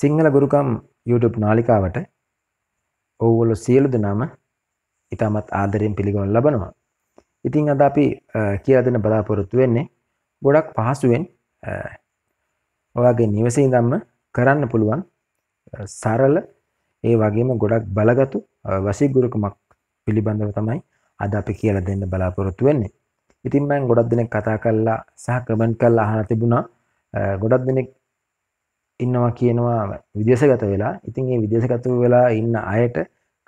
Sinhala ගුරුකම් YouTube නාලිකාවට ඔවුවොලො සියලු දෙනාම ඉතාමත් ආදරයෙන් පිළිගොන් ලබනවා. ඉතිං අද අපි කියා දෙන බලාපොරොත්තු වෙන්නේ ගොඩක් පහසුවෙන් ඔයාගේ නිවසී දම්ම කරන්න පුළුවන් සරල ඒ වගේම ගොඩක් බලගතු වසිගුරුකමක් පිළිබඳව තමයි අද අපි කියලා දෙන්න බලාපොරොත්තු වෙන්නේ. ඉතින් මම ගොඩක් දෙනෙක් කතා කළා සහ කමෙන්ට් කළා අහලා තිබුණා. ගොඩක් දෙනෙක් ඉන්නවා කියනවා විදේශගත වෙලා. ඉතින් මේ විදේශගත වෙලා ඉන්න අයට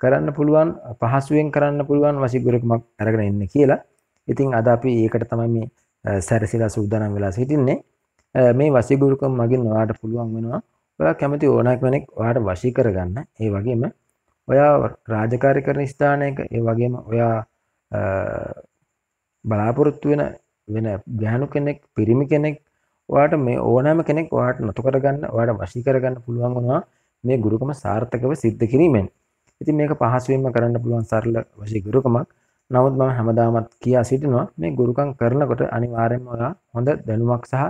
කරන්න පුළුවන් පහසුවෙන් කරන්න පුළුවන් වශිගුරුකමක් අරගෙන ඉන්න කියලා. ඉතින් අද අපි ඒකට තමයි මේ සැරසිලා සූදානම් වෙලා සිටින්නේ. මේ වශිගුරුකම මගින් ඔයාට පුළුවන් වෙනවා ඔයා කැමති ඕනෑ කෙනෙක් ඔයාට වශී කරගන්න. ඒ වගේම ඔයා රාජකාරී කරන ස්ථානයක ඒ වගේම ඔයා බලාපොරොත්තු වෙන වෙන ගැහණු කෙනෙක්, පිරිමි කෙනෙක් ඔයාට මේ ඕනෑම කෙනෙක් ඔයාට නතු කරගන්න ඔයාට වශී කරගන්න පුළුවන් වෙනවා මේ ගුරුකම සාර්ථකව සිද්ධ කිරීමෙන්. ඉතින් මේක පහසුවෙන්ම කරන්න පුළුවන් සරල වශී ගුරුකමක්. නමුත් මම හැමදාමත් කියා සිටිනවා මේ ගුරුකම් කරනකොට අනිවාර්යයෙන්ම ඔයා හොඳ දැනුමක් සහ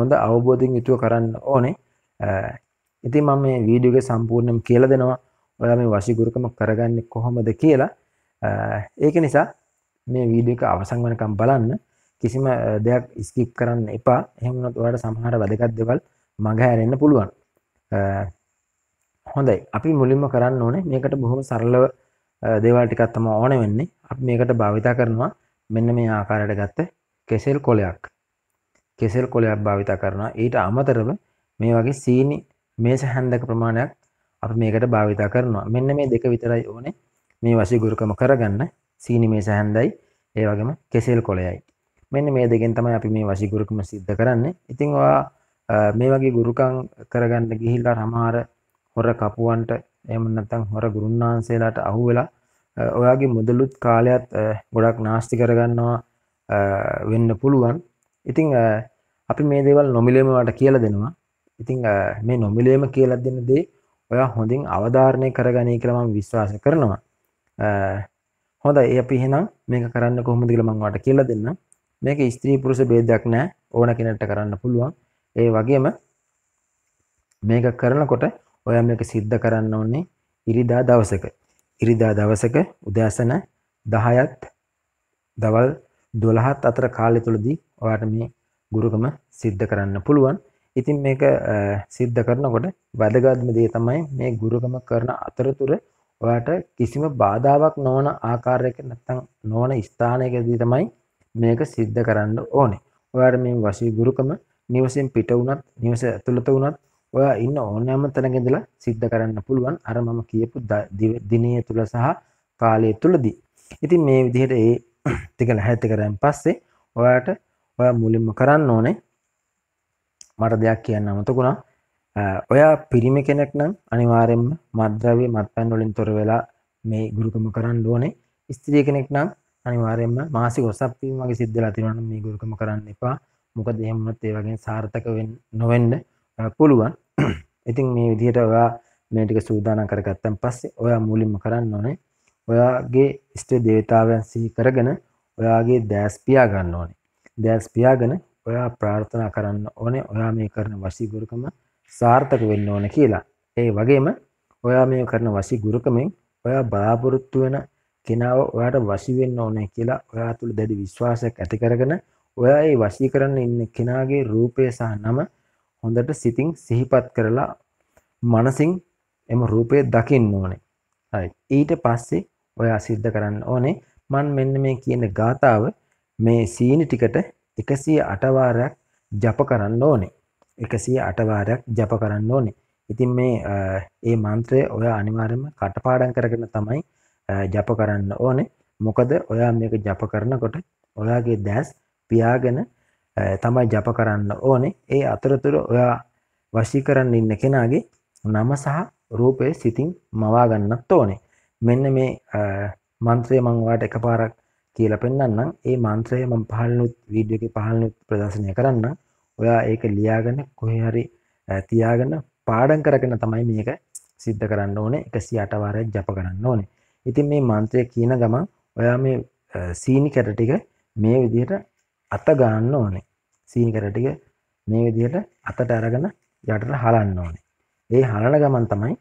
හොඳ අවබෝධයෙන් යුතුව කරන්න ඕනේ. ඉතින් මම මේ වීඩියෝ එක සම්පූර්ණයෙන්ම කියලා දෙනවා. ඔයා මේ වශී ගුරුකම කරගන්නේ කොහොමද කියලා. ඒක නිසා මේ වීඩියෝ එක අවසන් වෙනකම් බලන්න. කිසිම දෙයක් ස්කිප් කරන්න එපා එහෙමනොත් ඔයාට සමහර වැදගත් දේවල් මඟහැරෙන්න පුළුවන් හොඳයි අපි මුලින්ම කරන්න ඕනේ මේකට බොහොම සරලව දේවල් ටිකක් තමයි ඕන වෙන්නේ අපි මේකට භාවිතා කරනවා මෙන්න මේ ආකාරයට ගත්ත කෙසෙල් කොලයක් කෙසෙල් කොලයක් භාවිතා කරනවා ඊට අමතරව මේ වගේ සීනි මේස හැන්දක ප්‍රමාණයක් අපි මේකට භාවිතා කරනවා මෙන්න මේ දෙක විතරයි ඕනේ මේ වශී ගුරුකම කරගන්න සීනි මේස හැන්දයි ඒ වගේම කෙසෙල් කොලයයි මෙන්න මේ දෙකෙන් තමයි අපි මේ වශීගුරුකම සිද්ධ කරන්නේ. ඉතින් ඔයා මේ වගේ ගුරුකම් කරගන්න ගිහිල්ලා සමහර හොර කපුවන්ට එහෙම නැත්නම් හොර ගුරුන්නාන්සේලාට අහු වෙලා ඔයාගේ මුදලුත් කාලයත් ගොඩක් නාස්ති කරගන්නවා වෙන්න පුළුවන්. ඉතින් අපි මේ දේවල් නොමිලේම වට කියලා දෙනවා. ඉතින් මේ නොමිලේම කියලා දෙන දේ ඔයා හොඳින් අවධාරණය කරගනී කියලා මම විශ්වාස කරනවා. හොඳයි අපි එහෙනම් මේක කරන්න කොහොමද කියලා මම වට කියලා දෙන්නම්. මේක ස්ත්‍රී පුරුෂ ભેදයක් නැහැ ඕන කෙනෙක්ට කරන්න පුළුවන් ඒ වගේම මේක කරනකොට ඔයා මේක सिद्ध කරන්න ඕනේ ඉරිදා දවසක ඉරිදා දවසක උදෑසන 10ත් දවල් 12ත් අතර කාලය තුලදී ඔයාට මේ ගුරුකම सिद्ध කරන්න පුළුවන් ඉතින් මේක සිද්ධ කරනකොට වැදගත්ම දේ තමයි මේ ගුරුකම කරන අතරතුර ඔයාට කිසිම බාධාවක් නොවන ආකාරයක නැත්නම් නොවන ස්ථානයකදී තමයි මේක සිද්ධ කරන්න ඕනේ. ඔයාට මේ වශීගුරුකම නිවසෙන් පිට වුණත් නිවස ඇතුළත වුණත් ඔයා ඉන්න ඕනෑම තැනක ඉඳලා සිද්ධ කරන්න පුළුවන් අර මම කියපු දිනය තුල සහ කාලය තුලදී. ඉතින් මේ විදිහට ඒ ටික ලැහැත්ති කරන් පස්සේ ඔයාට ඔයා මුලින්ම කරන්න ඕනේ මට දෙයක් කියන්න අමතකුණා. ඔයා පිරිමි කෙනෙක් නම් අනිවාර්යෙන්ම මත්ද්‍රව්‍ය මත්පැන් වලින් තොර වෙලා මේ ගුරුකම කරන්න ඕනේ. ස්ත්‍රී කෙනෙක් නම් අනිවාර්යයෙන්ම මාසික ඔසප් වීම වගේ සිද්ධ වෙලා තියෙනවා නම් මේ ගුරුකම කරන්න එපා. මොකද එහෙම වුණත් ඒ වගේ සාර්ථක නොවෙන්න පුළුවන්. ඉතින් මේ විදිහට ඔයා මේ ටික සූදානම් කරගත්තන් පස්සේ ඔයා මුලින්ම කරන්න ඕනේ ඔයාගේ ඉෂ්ට දේවතාවයන් සිහි කරගෙන ඔයාගේ දැස් පියා ගන්න ඕනේ. දැස් පියාගෙන ඔයා ප්‍රාර්ථනා කරන්න ඕනේ ඔයා මේ කරන වශීගුරුකම සාර්ථක වෙන්න ඕනේ කියලා. ඒ වගේම ඔයා මේ කරන වශීගුරුකමෙන් ඔයා බලාපොරොත්තු වෙන කෙනාව ඔයාට වශි වෙන්න ඕනේ කියලා ඔයා තුළ දැඩි විශ්වාසයක් ඇති කරගෙන ඔයා ඒ වශී කරන්න ඉන්න කෙනාගේ රූපය සහ නම හොඳට සිතින් සිහිපත් කරලා මනසින් එම රූපය දකින්න ඕනේ. හරි. ඊට පස්සේ ඔයා සිද්ධ කරන්න ඕනේ මන් මෙන්න මේ කියන ගාතාව මේ සීනි ටිකට 108 වාරයක් ජප කරන්න ඕනේ. 108 වාරයක් ජප කරන්න ඕනේ. ඉතින් මේ ඒ මන්ත්‍රය ඔයා අනිවාර්යයෙන්ම කටපාඩම් කරගෙන තමයි ජප කරන්න ඕනේ මොකද ඔයා මේක ජප කරනකොට ඔයාගේ දැස් පියාගෙන තමයි ජප කරන්න ඕනේ ඒ අතරතුර ඔයා වශී කරන්න ඉන්න කෙනාගේ නම සහ රූපය සිතින් මවා ගන්නත් ඕනේ මෙන්න මේ මන්ත්‍රය මං ඔයාලට එකපාරක් කියලා පෙන්නන්නම් ඒ මන්ත්‍රය මම පහළනුත් වීඩියෝ එකේ පහළනුත් ප්‍රදර්ශනය කරන්නම් ඔයා ඒක ලියාගෙන කොහේ හරි තියාගෙන පාඩම් කරගෙන තමයි මේක සිද්ධ කරන්න ඕනේ 108 වාරයක් ජප කරන්න ඕනේ ඉතින් මේ මන්ත්‍රය කියන ගමන් ඔයා මේ සීනි කැට ටික මේ විදිහට අත ගන්න ඕනේ. සීනි කැට ටික මේ විදිහට අතට අරගෙන යටට හලන්න ඕනේ. ඒ හලන ගමන් තමයි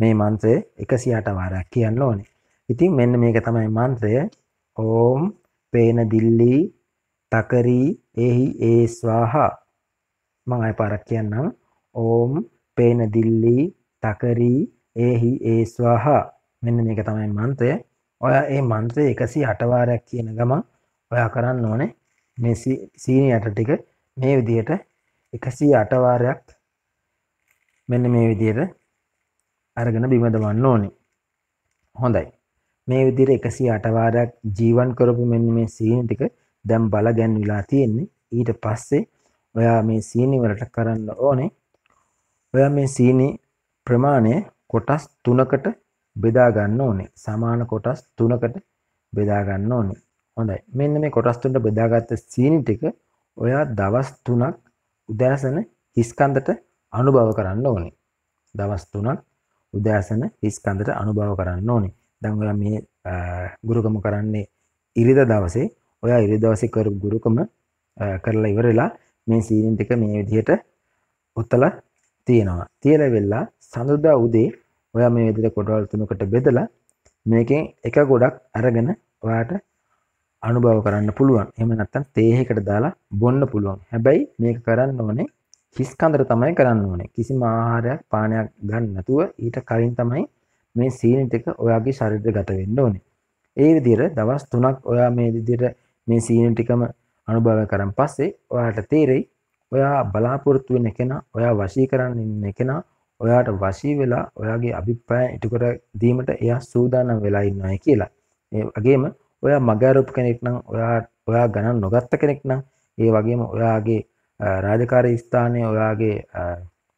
මේ මන්ත්‍රය 108 වාරයක් කියන්න ඕනේ. ඉතින් මෙන්න මේක තමයි මන්ත්‍රය. ඕම් පේන දිල්ලි තකරී එහි ඒ ස්වාහා මම ආයෙ පාරක් කියන්නම්. ඕම් පේන දිල්ලි තකරී එහි ඒ ස්වාහා මෙන්න මේක තමයි මන්ත්‍රය ඔය ඒ මන්ත්‍රය එකසි අටවාරයක් කියන ගම ඔයා කරන්න ඕනේ මේ සීනි යට ටික මේ විදියට එකසී අටවාරයක් මෙන්න මේ විදියට අරගෙන බිමදවන්න ඕනේ හොඳයි මේ විදිහට 108 වාරයක් ජීවන් කරපු මෙන්න මේ සීනි ටික දැන් බල ගැන්විලා තියෙන්නේ ඊට පස්සේ ඔයා මේ සීනි වලට කරන්න ඕනේ ඔයා මේ සීනි ප්‍රමාණය කොටස් 3කට බෙදා ගන්න ඕනේ. සමාන කොටස් තුනකට බෙදා ගන්න ඕනේ. හොඳයි. මෙන්න මේ කොටස් තුනට බෙදාගත්ත සීනි ටික ඔයා දවස් 3ක් උදෑසන හිස්කන්දට අනුභව කරන්න ඕනේ. දවස් 3ක් උදෑසන හිස්කන්දට අනුභව කරන්න ඕනේ. දැන් ඔයා මේ ගුරුකම කරන්නේ ඉරිදා දවසේ. ඔයා ඉරිදා දවසේ කරපු ගුරුකම කරලා ඉවරලා මේ සීනි ටික මේ විදිහට ඔතලා තියෙනවා. තියලා වෙලා සඳුදා උදේ ඔයා මේ විදිහට කොටවල් තුනකට බෙදලා මේකෙන් එක ගොඩක් අරගෙන ඔයාට අනුභව කරන්න පුළුවන්. එහෙම නැත්නම් තේහෙකට දාලා බොන්න පුළුවන්. හැබැයි මේක කරන්න ඕනේ හිස් කඳර තමයි කරන්න ඕනේ. කිසිම ආහාරයක් පානයක් ගන්න නැතුව ඊට කලින් තමයි මේ සීනි ටික ඔයාගේ ශරීරයට වෙන්න ඕනේ. ඒ විදිහට දවස් 3ක් ඔයා මේ විදිහට මේ සීනි ටිකම අනුභව කරන් පස්සේ ඔයාට තේරෙයි ඔයා බලාපොරොත්තු වෙන කෙනා ඔයා වශී කරන්න ඉන්න කෙනා ඔයාට වශී වෙලා ඔයාගේ අභිප්‍රාය ඉටු කර දීමට එයා සූදානම් වෙලා ඉන්නවායි කියලා. ඒ වගේම ඔයා මගහැරපු කෙනෙක් නම් ඔයා ඔයා ගණන් නොගත්ත කෙනෙක් නම් ඒ වගේම ඔයාගේ රාජකාරී ස්ථානයේ ඔයාගේ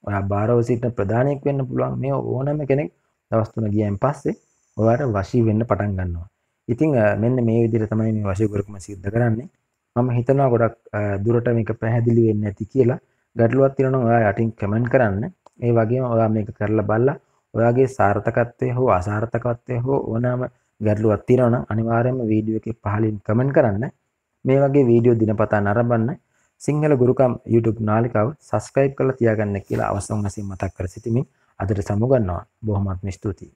ඔයා බාරව සිටින ප්‍රධානයෙක් වෙන්න පුළුවන් මේ ඕනම කෙනෙක් දවස් තුන ගියන් පස්සේ ඔයාට වශී වෙන්න පටන් ගන්නවා. ඉතින් මෙන්න මේ විදිහට තමයි මේ වශී කරකම සිද්ධ කරන්නේ. මම හිතනවා ගොඩක් දුරට මේක පැහැදිලි වෙන්නේ නැති කියලා. ගැටලුවක් තියෙනවා නම් ඔයා යටින් කමෙන්ට් කරන්න. ඒ වගේම ඔයා මේක කරලා බලලා ඔයාගේ සාර්ථකත්වය හෝ අසාර්ථකත්වය හෝ ඕනෑම ගැටලුවක් තියෙනවා නම් අනිවාර්යයෙන්ම වීඩියෝ එකේ පහලින් කමෙන්ට් කරන්න. මේ වගේ වීඩියෝ දිනපතා නරඹන්න සිංහල ගුරුකම් YouTube නාලිකාව subscribe කරලා තියාගන්න කියලා අවසන් වශයෙන් මතක් කර සිටිමින් අදට සමුගන්නවා. බොහොමත්ම ස්තුතියි.